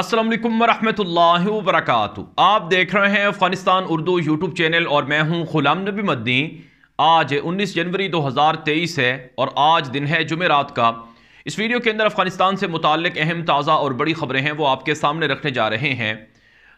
असलम वरहमल वरक आप देख रहे हैं अफ़गानिस्तान उर्दू यूट्यूब चैनल और मैं हूं गुलाम नबी मदनी आज 19 जनवरी 2023 है और आज दिन है जुमेरात का इस वीडियो के अंदर अफ़गानिस्तान से मुतक अहम ताज़ा और बड़ी ख़बरें हैं वो आपके सामने रखने जा रहे हैं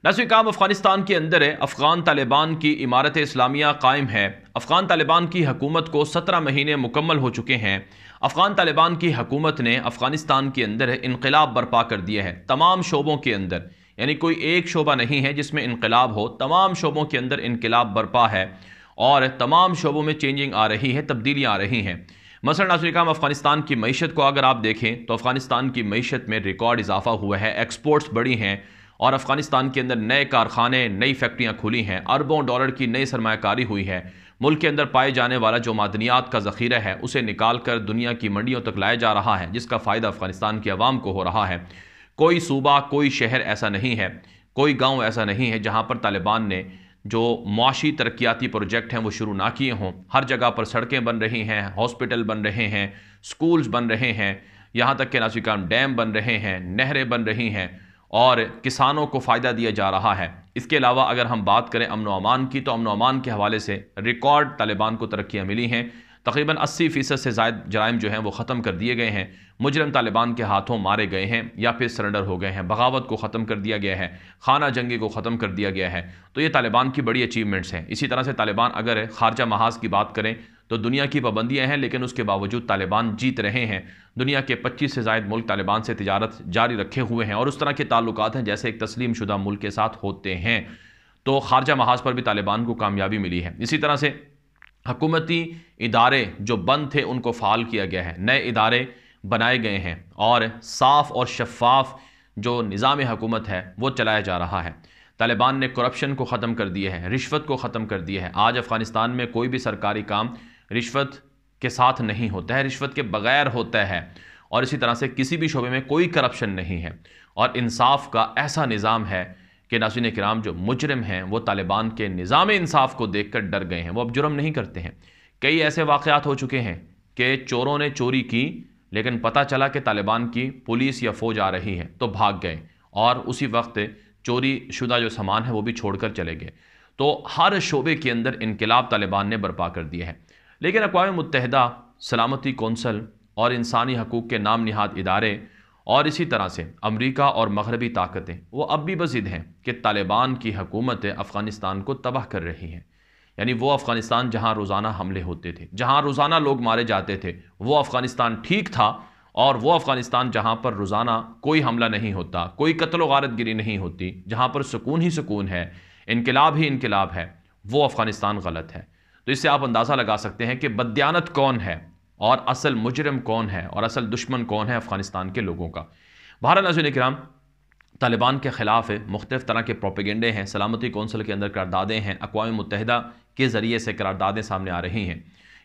नसर काम अफ़गानिस्तान के अंदर है अफ़गान तालिबान की इमारत इस्लामिया कायम है अफ़गान तालिबान की हकूमत को सत्रह महीने मुकम्मल हो चुके हैं अफ़गान तालिबान की हकूमत ने अफ़गानिस्तान के अंदर इनकलाब बर्पा कर दिया है तमाम शोबों के अंदर यानी कोई एक शोबा नहीं है जिसमें इनकलाब हो तमाम शोबों के अंदर इनकलाब बर्पा है और तमाम शोबों में चेंजिंग आ रही है तब्दीलियाँ आ रही हैं मसल नाजरिक हम अफ़गानिस्तान की मीशत को अगर आप देखें तो अफ़गानिस्तान की मीशत में रिकॉर्ड इजाफा हुआ है एक्सपोर्ट्स बढ़ी हैं और अफ़गानिस्तान के अंदर नए कारखाने नई फैक्ट्रियाँ खुली हैं अरबों डॉलर की नई सरमाकारी हुई है मुल्क के अंदर पाए जाने वाला जो मादनियात का ज़ख़ीरा है उसे निकाल कर दुनिया की मंडियों तक लाया जा रहा है जिसका फ़ायदा अफ़गानिस्तान की आवाम को हो रहा है कोई सूबा कोई शहर ऐसा नहीं है कोई गाँव ऐसा नहीं है जहाँ पर तालिबान ने जो मुआशी तरक्याती प्रोजेक्ट हैं वो शुरू ना किए हों हर जगह पर सड़कें बन रही हैं हॉस्पिटल बन रहे हैं स्कूल्स बन रहे हैं यहाँ तक के नासिकाम डैम बन रहे हैं नहरें बन रही हैं और किसानों को फ़ायदा दिया जा रहा है इसके अलावा अगर हम बात करें अमन अमान की तो अमन अमान के हवाले से रिकॉर्ड तालिबान को तरक्कियाँ मिली हैं तकरीबन अस्सी फ़ीसद से जायद जराइम जो हैं वो ख़त्म कर दिए गए हैं मुजरम तालिबान के हाथों मारे गए हैं या फिर सरेंडर हो गए हैं बगावत को ख़त्म कर दिया गया है खाना जंगी को ख़त्म कर दिया गया है तो ये तालिबान की बड़ी अचीवमेंट्स हैं इसी तरह से तालिबान अगर खारजा महाज की बात करें तो दुनिया की पाबंदियाँ हैं लेकिन उसके बावजूद तालिबान जीत रहे हैं दुनिया के पच्चीस से जायद मुल्क तालिबान से तजारत जारी रखे हुए हैं और उस तरह के ताल्लुक हैं जैसे एक तस्लीम शुदा मुल्क के साथ होते हैं तो खारजा महाज पर भी तालिबान को कामयाबी मिली है इसी तरह से हकूमती इदारे जो बंद थे उनको फ़ाल किया गया है नए इदारे बनाए गए हैं और साफ़ और शफाफ जो निज़ाम हकूमत है वो चलाया जा रहा है तालिबान ने करप्शन को ख़त्म कर दिया है रिश्वत को ख़त्म कर दिया है आज अफ़गानिस्तान में कोई भी सरकारी काम रिश्वत के साथ नहीं होता है रिश्वत के बगैर होता है और इसी तरह से किसी भी शोबे में कोई करप्शन नहीं है और इंसाफ का ऐसा निज़ाम है कि नाजिन कराम जो मुजरम हैं वो तालिबान के निज़ाम इंसाफ को देख कर डर गए हैं वो अब जुर्म नहीं करते हैं कई ऐसे वाक़ात हो चुके हैं कि चोरों ने चोरी की लेकिन पता चला कि तालिबान की पुलिस या फ़ौज आ रही है तो भाग गए और उसी वक्त चोरी शुदा जो सामान है वो भी छोड़ कर चले गए तो हर शोबे के अंदर इनकलाब तालिबान ने बर्पा कर दिए हैं लेकिन अकवा मुतहदा सलामती कौंसल और इंसानी हकूक़ के नाम नहाद इदारे और इसी तरह से अमरीका और मगरबी ताकतें वो अब भी बजिद हैं कि तालिबान की हकूमतें अफ़गानिस्तान को तबाह कर रही हैं यानी वो अफ़गानिस्तान जहाँ रोज़ाना हमले होते थे जहाँ रोज़ाना लोग मारे जाते थे वो अफ़गानिस्तान ठीक था और वो अफ़गानिस्तान जहाँ पर रोज़ाना कोई हमला नहीं होता कोई कत्ल वारतगिरी गिरी नहीं होती जहाँ पर सुकून ही सुकून है इनकलाब ही इनकलाब है वो अफ़गानिस्तान गलत है तो इससे आप अंदाज़ा लगा सकते हैं कि बदयानत कौन है और असल मुजरम कौन है और असल दुश्मन कौन है अफ़गानिस्तान के लोगों का भारत नाजुल कराम तालिबान के ख़िलाफ़ मुख्तफ तरह के प्रोपिगेंडे हैं सलामती कौंसिल के अंदर करारदादें हैं अकवा मुतहद के ज़रिए से करारदादें सामने आ रही हैं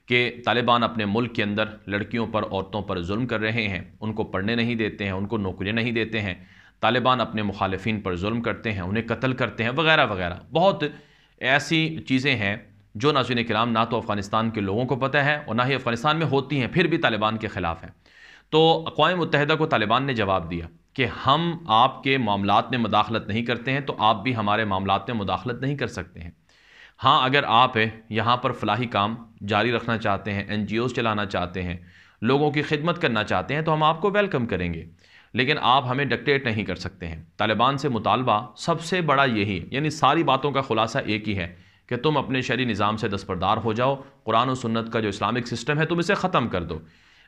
कि तालिबान अपने मुल्क के अंदर लड़कियों पर औरतों पर जुल्म कर रहे हैं उनको पढ़ने नहीं देते हैं उनको नौकरियाँ नहीं देते हैं तालिबान अपने मुखालफन पर जुल्म करते हैं उन्हें कत्ल करते हैं वगैरह वगैरह बहुत ऐसी चीज़ें हैं जो नाजिन कराम ना तो अफ़गानिस्तान के लोगों को पता है और ना ही अफ़गानिस्तान में होती हैं फिर भी तालिबान के ख़िलाफ़ हैं तो अकवा मुतहदा को तालिबान ने जवाब दिया कि हम आपके मामला में मुदाखलत नहीं करते हैं तो आप भी हमारे मामलों में मुदाखलत नहीं कर सकते हैं हाँ अगर आप यहाँ पर फलाही काम जारी रखना चाहते हैं एन जी ओज़ चलाना चाहते हैं लोगों की खिदमत करना चाहते हैं तो हम आपको वेलकम करेंगे लेकिन आप हमें डिक्टेट नहीं कर सकते हैं तालिबान से मुतालबा सबसे बड़ा यही है यानी सारी बातों का खुलासा एक ही है कि तुम अपने शहरी निज़ाम से दस्तरदार हो जाओ कुरान और सुन्नत का जो इस्लामिक सिस्टम है तुम इसे ख़त्म कर दो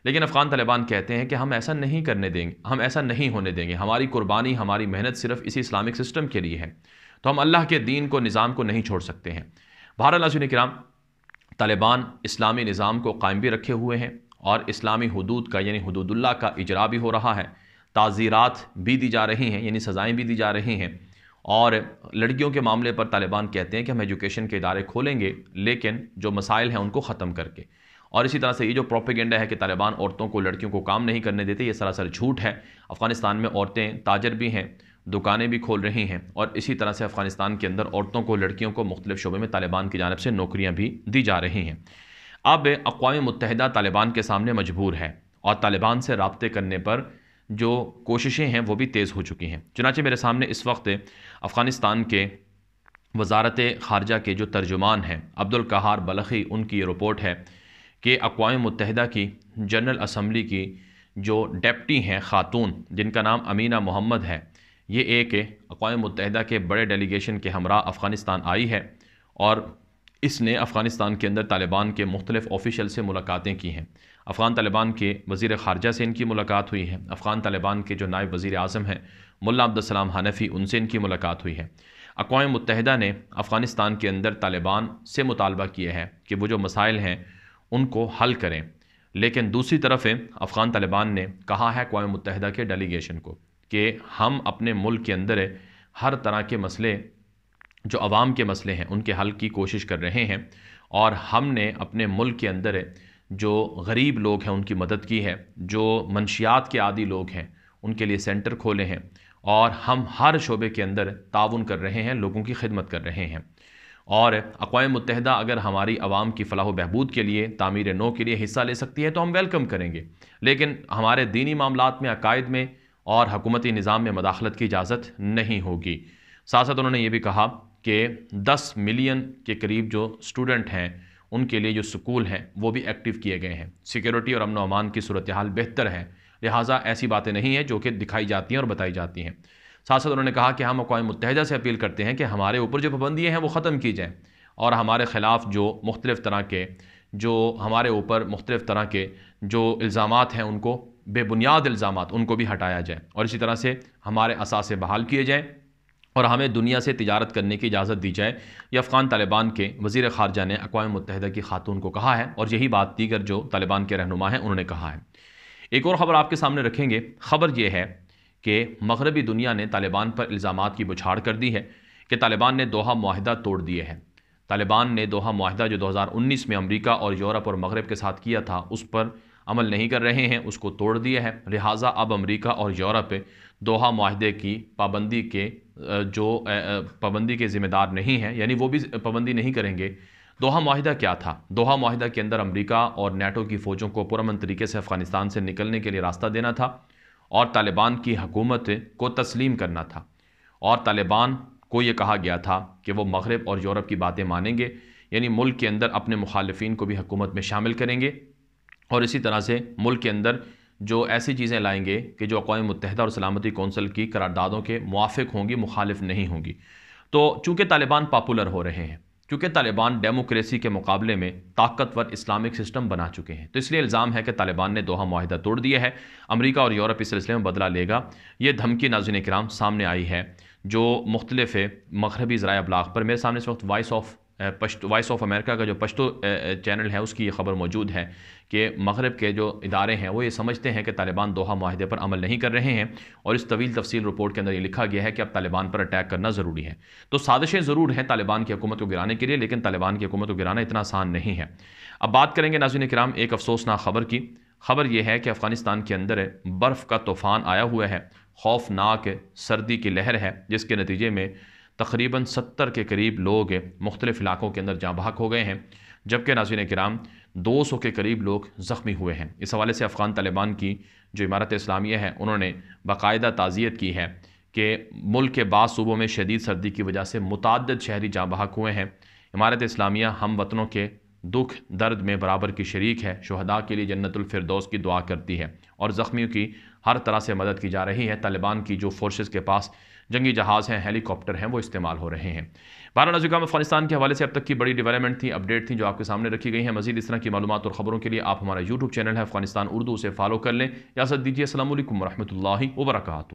लेकिन अफ़गान तालिबान कहते हैं कि हम ऐसा नहीं करने देंगे हम ऐसा नहीं होने देंगे हमारी कुर्बानी हमारी मेहनत सिर्फ इसी इस्लामिक सिस्टम के लिए है तो हम अल्लाह के दीन को निज़ाम को नहीं छोड़ सकते हैं भारत नाजुन कराम तालिबान इस्लामी निज़ाम को कायम भी रखे हुए हैं और इस्लामी हदूद का यानी हदूदुल्ला का इजरा भी हो रहा है ताज़ीरात भी दी जा रही हैं यानी सज़ाएँ भी दी जा रही हैं और लड़कियों के मामले पर तालिबान कहते हैं कि हम एजुकेशन के इदारे खोलेंगे लेकिन जो मसाइल हैं उनको ख़त्म करके और इसी तरह से ये जो प्रोपेगेंडा है कि तालिबान औरतों को लड़कियों को काम नहीं करने देते ये सरासर झूठ है अफ़गानिस्तान में औरतें ताजर भी हैं दुकानें भी खोल रही हैं और इसी तरह से अफ़गानिस्तान के अंदर औरतों को लड़कियों को मुख्तलिफ शोबे में तालिबान की जानब से नौकरियाँ भी दी जा रही हैं अब अकवा मुतहदा तालिबान के सामने मजबूर है और तालिबान से रबते करने पर जो कोशिशें हैं वो भी तेज़ हो चुकी हैं चुनाचे मेरे सामने इस वक्त अफ़गानिस्तान के वजारत ख़ारजा के जो तर्जुमान हैं अब्दुल कहार बलखी उनकी ये रिपोर्ट है कि अकवा मुतहदा की जनरल असम्बली की जो डेप्टी हैं ख़ातून जिनका नाम अमीना मोहम्मद है ये एक अकवा मुतहदा के बड़े डेलीगेशन के हमरा अफ़गानिस्तान आई है और इसने अफ़गानिस्तान के अंदर तालिबान के मुख्तलिफ़ ऑफिशल से मुलाकातें की हैं अफ़गान तालिबान के वज़ी ख़ारजा से इनकी मुलाकात हुई है अफ़गान तालिबान के जो नायब वज़ी अजम हैं मुला अब्दुलसलाम हनफ़ी उनसे इनकी मुलाकात हुई है अकवा मुतहदा ने अफ़गानिस्तान के अंदर तालिबान से मुतालबा किया है कि वो जो मसाइल हैं उनको हल करें लेकिन दूसरी तरफ अफ़गान तालिबान ने कहा है अकवा मुतहदा के डेलीगेशन को कि हम अपने मुल्क के अंदर हर तरह के मसले जो आवाम के मसले हैं उनके हल की कोशिश कर रहे हैं और हमने अपने मुल्क के अंदर जो गरीब लोग हैं उनकी मदद की है जो मनशियात के आदि लोग हैं उनके लिए सेंटर खोले हैं और हम हर शोबे के अंदर ताउन कर रहे हैं लोगों की खिदमत कर रहे हैं और अकवा मुतहद अगर हमारी आवाम की फलाह बहबूद के लिए तामीर नो के लिए हिस्सा ले सकती है तो हम वेलकम करेंगे लेकिन हमारे दीनी मामलों में अकायद में और हकूमती निज़ाम में मदाखलत की इजाज़त नहीं होगी साथ साथ उन्होंने ये भी कहा कि 10 मिलियन के करीब जो स्टूडेंट हैं उनके लिए जो स्कूल हैं वो भी एक्टिव किए गए हैं सिक्योरिटी और अमन अमान की सूरत हाल बेहतर है लिहाजा ऐसी बातें नहीं हैं जो कि दिखाई जाती हैं और बताई जाती हैं साथ साथ उन्होंने कहा कि हम अकवा मुतहदा से अपील करते हैं कि हमारे ऊपर जो पाबंदियाँ हैं वो ख़त्म की जाएँ और हमारे ख़िलाफ़ जो मुख्तलिफ़ तरह के जो हमारे ऊपर मुख्तलिफ़ तरह के जो इल्ज़ाम हैं उनको बेबुनियाद इल्ज़ाम उनको भी हटाया जाए और इसी तरह से हमारे असासे बहाल किए जाएँ और हमें दुनिया से तजारत करने की इजाज़त दी जाए ये अफ़गान तालिबान के वज़ी ख़ारजा ने अकवा मुतहद की खातून को कहा है और यही बात दीगर जो तालिबान के रहनुमा हैं उन्होंने कहा है एक और ख़बर आपके सामने रखेंगे ख़बर यह है कि मगरबी दुनिया ने तालिबान पर इल्ज़ाम की बुछाड़ कर दी है कि तालिबान ने दोहा माहिदा तोड़ दिए हैं तालिबान ने दोहा माहिदा जो दो हज़ार उन्नीस में अमरीका और यूरोप और मगरब के साथ किया था उस पर अमल नहीं कर रहे हैं उसको तोड़ दिया है लिहाजा अब अमरीका और यूरोप दोहा माहदे की पाबंदी के जो पाबंदी के ज़िम्मेदार नहीं हैं यानी वो भी पाबंदी नहीं करेंगे दोहा माहिदा क्या था दोहा माहिदा के अंदर अमेरिका और नेटो की फ़ौजों को पुरमन तरीके से अफ़गानिस्तान से निकलने के लिए रास्ता देना था और तालिबान की हकूमत को तस्लीम करना था और तालिबान को ये कहा गया था कि वो मगरब और यूरोप की बातें मानेंगे यानी मुल्क के अंदर अपने मुखालफन को भी हकूमत में शामिल करेंगे और इसी तरह से मुल्क के अंदर जो ऐसी चीज़ें लाएंगे कि जो अकवा मुतहदा और सलामती कौंसिल की करारदादों के मुआफ़ होंगी मुखालिफ नहीं होंगी तो चूँकि तालिबान पापुलर हो रहे हैं चूँकि तालिबान डेमोक्रेसी के मुकाबले में ताकतवर इस्लामिक सिस्टम बना चुके हैं तो इसलिए इल्ज़ाम है कि तालिबान ने दोहा माहिदा तोड़ दिया है अमरीका और यूरोप इस सिलसिले में बदला लेगा ये धमकी नाजिन कराम सामने आई है जो मुख्तलिफ है मगरबी ज़रा अबलाग पर मेरे सामने इस वक्त Voice of Pashto Voice of America का जो पश्तो चैनल है उसकी ये खबर मौजूद है कि मगरब के जो इदारे हैं वो ये समझते हैं कि तालिबान दोहा माहे पर अमल नहीं कर रहे हैं और इस तवील तफसील रिपोर्ट के अंदर ये लिखा गया है कि अब तालिबान पर अटैक करना ज़रूरी है तो साजिशें ज़रूर हैं तालिबान की हकूमत को गिराने के लिए लेकिन तालिबान की हकूमत को गिराना इतना आसान नहीं है अब बात करेंगे नाजिन कराम एक अफसोसनाक खबर की खबर यह है कि अफ़गानिस्तान के अंदर बर्फ़ का तूफ़ान आया हुआ है खौफनाक सर्दी की लहर है जिसके नतीजे में तकरीबन सत्तर के करीब लोग मुख्तलिफ़ इलाकों के अंदर जहाँ भाग हो गए हैं जबकि नाजीन कराम दो सौ के करीब लोग ज़ख्मी हुए हैं इस हवाले से अफ़गान तालिबान की जो इमारत इस्लामिया है उन्होंने बाकायदा ताज़ियत की है कि मुल्क के बाद सूबों में शदीद सर्दी की वजह से मुतद शहरी जहाँ बहक हुए हैं इमारत इस्लामिया हम वतनों के दुख दर्द में बराबर की शरीक है शहदा के लिए जन्नतफरदौस की दुआ करती है और ज़ख्मियों की हर तरह से मदद की जा रही है तालिबान की जो फोर्सेस के पास जंगी जहाज़ हैं हेलीकॉप्टर हैं वो इस्तेमाल हो रहे हैं बहरान अजुकाम अफगानिस्तान के हवाले से अब तक की बड़ी डेवलपमेंट थी अपडेट थी जो आपके सामने रखी गई है मजीद इस तरह की मालूम और ख़बरों के लिए आप हमारा यूट्यूब चैनल है अफगानिस्तान उर्दू से फॉलो कर लें इजाज़त दीजिए असल वरहमल वर्का